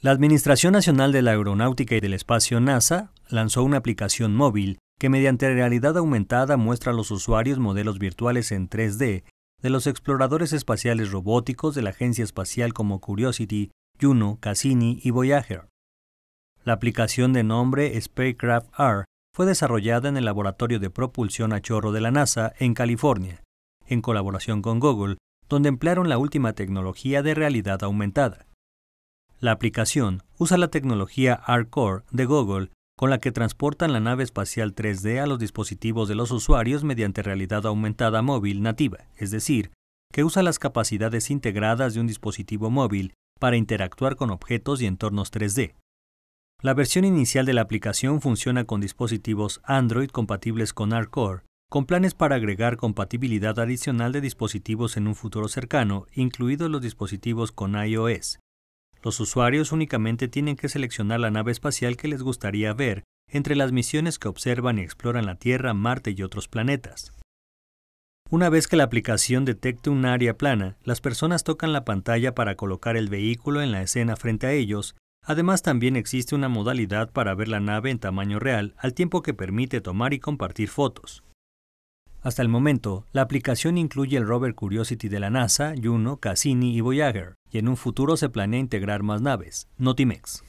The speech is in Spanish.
La Administración Nacional de la Aeronáutica y del Espacio NASA lanzó una aplicación móvil que mediante realidad aumentada muestra a los usuarios modelos virtuales en 3D de los exploradores espaciales robóticos de la agencia espacial como Curiosity, Juno, Cassini y Voyager. La aplicación de nombre Spacecraft R fue desarrollada en el Laboratorio de Propulsión a Chorro de la NASA en California, en colaboración con Google, donde emplearon la última tecnología de realidad aumentada. La aplicación usa la tecnología r de Google con la que transportan la nave espacial 3D a los dispositivos de los usuarios mediante realidad aumentada móvil nativa, es decir, que usa las capacidades integradas de un dispositivo móvil para interactuar con objetos y entornos 3D. La versión inicial de la aplicación funciona con dispositivos Android compatibles con Arcore, con planes para agregar compatibilidad adicional de dispositivos en un futuro cercano, incluidos los dispositivos con iOS, los usuarios únicamente tienen que seleccionar la nave espacial que les gustaría ver entre las misiones que observan y exploran la Tierra, Marte y otros planetas. Una vez que la aplicación detecte un área plana, las personas tocan la pantalla para colocar el vehículo en la escena frente a ellos. Además, también existe una modalidad para ver la nave en tamaño real al tiempo que permite tomar y compartir fotos. Hasta el momento, la aplicación incluye el rover Curiosity de la NASA, Juno, Cassini y Voyager, y en un futuro se planea integrar más naves, Notimex.